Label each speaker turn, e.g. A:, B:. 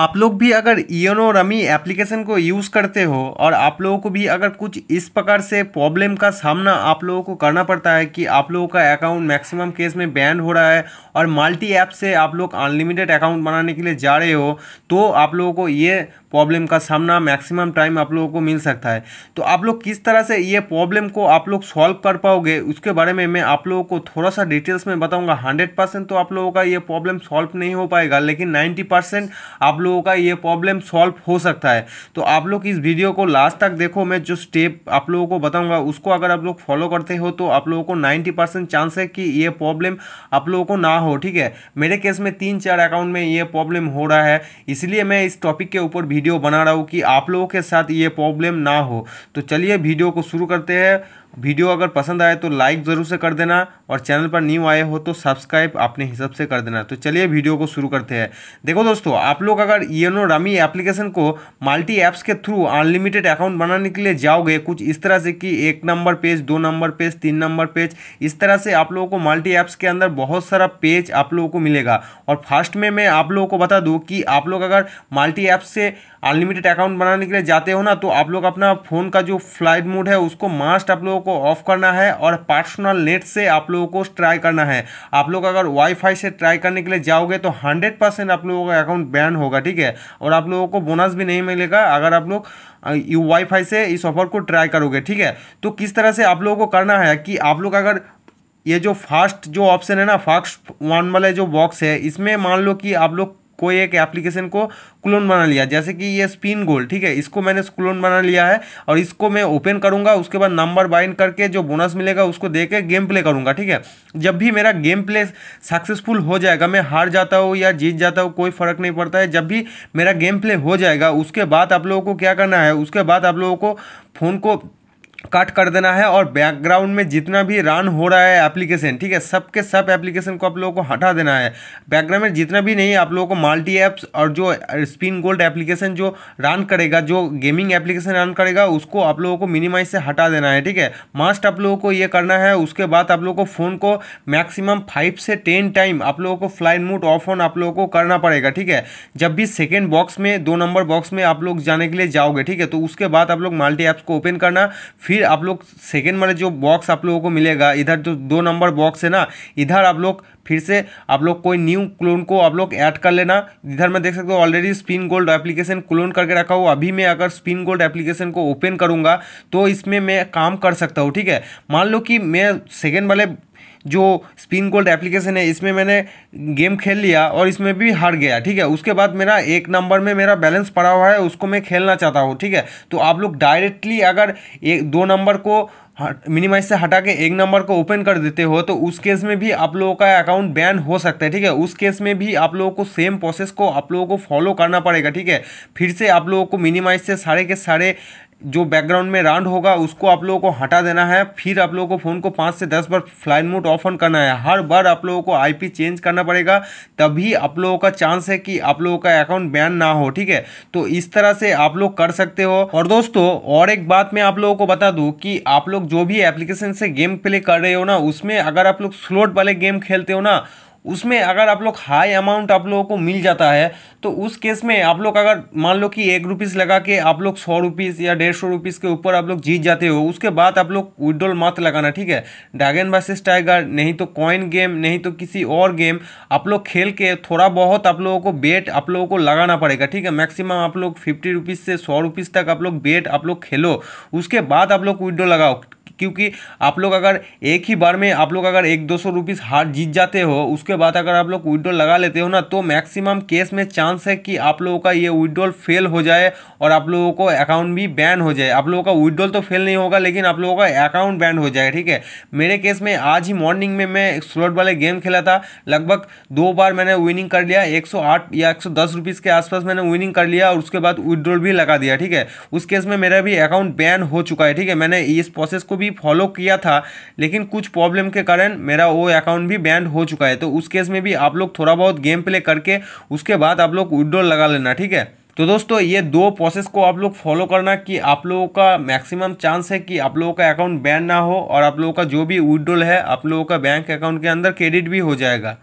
A: आप लोग भी अगर ईनो रमी एप्लीकेशन को यूज़ करते हो और आप लोगों को भी अगर कुछ इस प्रकार से प्रॉब्लम का सामना आप लोगों को करना पड़ता है कि आप लोगों का अकाउंट मैक्सिमम केस में बैन हो रहा है और मल्टी ऐप से आप लोग अनलिमिटेड अकाउंट बनाने के लिए जा रहे हो तो आप लोगों को ये प्रॉब्लम का सामना मैक्सिमम टाइम आप लोगों को मिल सकता है तो आप लोग किस तरह से ये प्रॉब्लम को आप लोग सॉल्व कर पाओगे उसके बारे में मैं आप लोगों को थोड़ा सा डिटेल्स में बताऊंगा हंड्रेड परसेंट तो आप लोगों का ये प्रॉब्लम सॉल्व नहीं हो पाएगा लेकिन नाइन्टी परसेंट आप लोगों का ये प्रॉब्लम सॉल्व हो सकता है तो आप लोग इस वीडियो को लास्ट तक देखो मैं जो स्टेप आप लोगों को बताऊँगा उसको अगर आप लोग फॉलो करते हो तो आप लोगों को नाइन्टी चांस है कि ये प्रॉब्लम आप लोगों को ना हो ठीक है मेरे केस में तीन चार अकाउंट में ये प्रॉब्लम हो रहा है इसलिए मैं इस टॉपिक के ऊपर वीडियो बना रहा हूँ कि आप लोगों के साथ ये प्रॉब्लम ना हो तो चलिए वीडियो को शुरू करते हैं वीडियो अगर पसंद आए तो लाइक ज़रूर से कर देना और चैनल पर न्यू आए हो तो सब्सक्राइब अपने हिसाब से कर देना तो चलिए वीडियो को शुरू करते हैं देखो दोस्तों आप लोग अगर योनो रमी एप्लीकेशन को मल्टी ऐप्स के थ्रू अनलिमिटेड अकाउंट बनाने के लिए जाओगे कुछ इस तरह से कि एक नंबर पेज दो नंबर पेज तीन नंबर पेज इस तरह से आप लोगों को मल्टी ऐप्स के अंदर बहुत सारा पेज आप लोगों को मिलेगा और फर्स्ट में मैं आप लोगों को बता दूँ कि आप लोग अगर मल्टी ऐप्स से अनलिमिटेड अकाउंट बनाने के लिए जाते हो ना तो आप लोग अपना फ़ोन का जो फ्लाइट मोड है उसको मास्ट आप लोगों को ऑफ करना है और पर्सनल नेट से आप लोगों को ट्राई करना है आप लोग अगर वाईफाई से ट्राई करने के लिए जाओगे तो हंड्रेड परसेंट आप लोगों का अकाउंट बैन होगा ठीक है और आप लोगों को बोनस भी नहीं मिलेगा अगर आप लोग वाईफाई से इस ऑफर को ट्राई करोगे ठीक है तो किस तरह से आप लोगों को करना है कि आप लोग अगर ये जो फास्ट जो ऑप्शन है ना फास्ट वन वाले जो बॉक्स है इसमें मान लो कि आप लोग कोई एक एप्लीकेशन को क्लोन बना लिया जैसे कि ये स्पिन गोल ठीक है इसको मैंने क्लोन बना लिया है और इसको मैं ओपन करूँगा उसके बाद नंबर बाइंड करके जो बोनस मिलेगा उसको दे के गेम प्ले करूंगा ठीक है जब भी मेरा गेम प्ले सक्सेसफुल हो जाएगा मैं हार जाता हूँ या जीत जाता हूँ कोई फ़र्क नहीं पड़ता है जब भी मेरा गेम प्ले हो जाएगा उसके बाद आप लोगों को क्या करना है उसके बाद आप लोगों को फ़ोन को कट कर देना है और बैकग्राउंड में जितना भी रन हो रहा है एप्लीकेशन ठीक है सब के सब एप्लीकेशन को आप लोगों को हटा देना है बैकग्राउंड में जितना भी नहीं आप लोगों को मल्टी ऐप्स और जो स्पिन गोल्ड एप्लीकेशन जो रन करेगा जो गेमिंग एप्लीकेशन रन करेगा उसको आप लोगों को मिनिमाइज से हटा देना है ठीक है मास्ट आप लोगों को ये करना है उसके बाद आप लोगों को फ़ोन को मैक्सिमम फाइव से टेन टाइम आप लोगों को फ्लाइन मूड ऑफ ऑन आप लोगों को करना पड़ेगा ठीक है जब भी सेकेंड बॉक्स में दो नंबर बॉक्स में आप लोग जाने के लिए जाओगे ठीक है तो उसके बाद आप लोग मल्टी ऐप्स को ओपन करना फिर फिर आप लोग सेकेंड वाले जो बॉक्स आप लोगों को मिलेगा इधर जो दो नंबर बॉक्स है ना इधर आप लोग फिर से आप लोग कोई न्यू क्लोन को आप लोग ऐड कर लेना इधर मैं देख सकते हो already spin gold application clone करके रखा हुआ अभी मैं अगर स्पिन गोल्ड एप्लीकेशन को ओपन करूँगा तो इसमें मैं काम कर सकता हूँ ठीक है मान लो कि मैं सेकेंड वाले जो स्पिन गोल्ड एप्लीकेशन है इसमें मैंने गेम खेल लिया और इसमें भी हार गया ठीक है उसके बाद मेरा एक नंबर में मेरा बैलेंस पड़ा हुआ है उसको मैं खेलना चाहता हूँ ठीक है तो आप लोग डायरेक्टली अगर एक दो नंबर को मिनिमाइज से हटा के एक नंबर को ओपन कर देते हो तो उस केस में भी आप लोगों का अकाउंट बैन हो सकता है ठीक है उस केस में भी आप लोगों को सेम प्रोसेस को आप लोगों को फॉलो करना पड़ेगा ठीक है फिर से आप लोगों को मिनिमाइज से सारे के सारे जो बैकग्राउंड में राउंड होगा उसको आप लोगों को हटा देना है फिर आप लोगों को फ़ोन को पाँच से दस बार फ्लाइन मोड ऑफ ऑन करना है हर बार आप लोगों को आईपी चेंज करना पड़ेगा तभी आप लोगों का चांस है कि आप लोगों का अकाउंट बैन ना हो ठीक है तो इस तरह से आप लोग कर सकते हो और दोस्तों और एक बात मैं आप लोगों को बता दूँ कि आप लोग जो भी एप्लीकेशन से गेम प्ले कर रहे हो ना उसमें अगर आप लोग स्लोट वाले गेम खेलते हो ना उसमें अगर आप लोग हाई अमाउंट आप लोगों को मिल जाता है तो उस केस में आप लोग अगर मान लो कि एक रुपीज़ लगा के आप लोग सौ रुपीज़ या डेढ़ सौ रुपीज़ के ऊपर आप लोग जीत जाते हो उसके बाद आप लोग विड्रोल मत लगाना ठीक है ड्रैगन बासिस टाइगर नहीं तो कॉइन गेम नहीं तो किसी और गेम आप लोग खेल के थोड़ा बहुत आप लोगों को बेट आप लोगों को लगाना पड़ेगा ठीक है मैक्सिमम आप लोग फिफ्टी रुपीज़ से सौ रुपीज़ तक आप लोग बेट आप लोग खेलो उसके बाद आप लोग विड्रो लगाओ क्योंकि आप लोग अगर एक ही बार में आप लोग अगर एक दो सौ रुपीज़ हार जीत जाते हो उसके बाद अगर आप लोग विड्रॉल लगा लेते हो ना तो मैक्सिमम केस में चांस है कि आप लोगों का ये विड्रॉल फेल हो जाए और आप लोगों को अकाउंट भी बैन हो जाए आप लोगों का विड्रॉल तो फेल नहीं होगा लेकिन आप लोगों का अकाउंट बैन हो जाए ठीक है मेरे केस में आज ही मॉर्निंग में मैं स्लॉट वाले गेम खेला था लगभग दो बार मैंने विनिंग कर लिया आठ या दस रुपीज के आसपास मैंने विनिंग कर लिया और उसके बाद विड्रॉल भी लगा दिया ठीक है उस केस में मेरा भी अकाउंट बैन हो चुका है ठीक है मैंने इस प्रोसेस को भी फॉलो किया था लेकिन कुछ प्रॉब्लम के कारण मेरा वो अकाउंट भी बैंड हो चुका है तो उस केस में भी आप लोग थोड़ा बहुत गेम प्ले करके उसके बाद आप लोग विड्रॉल लगा लेना ठीक है तो दोस्तों ये दो प्रोसेस को आप लोग फॉलो करना कि आप लोगों का मैक्सिमम चांस है कि आप लोगों का अकाउंट बैन ना हो और आप लोगों का जो भी विड्रॉल है आप लोगों का बैंक अकाउंट के अंदर क्रेडिट भी हो जाएगा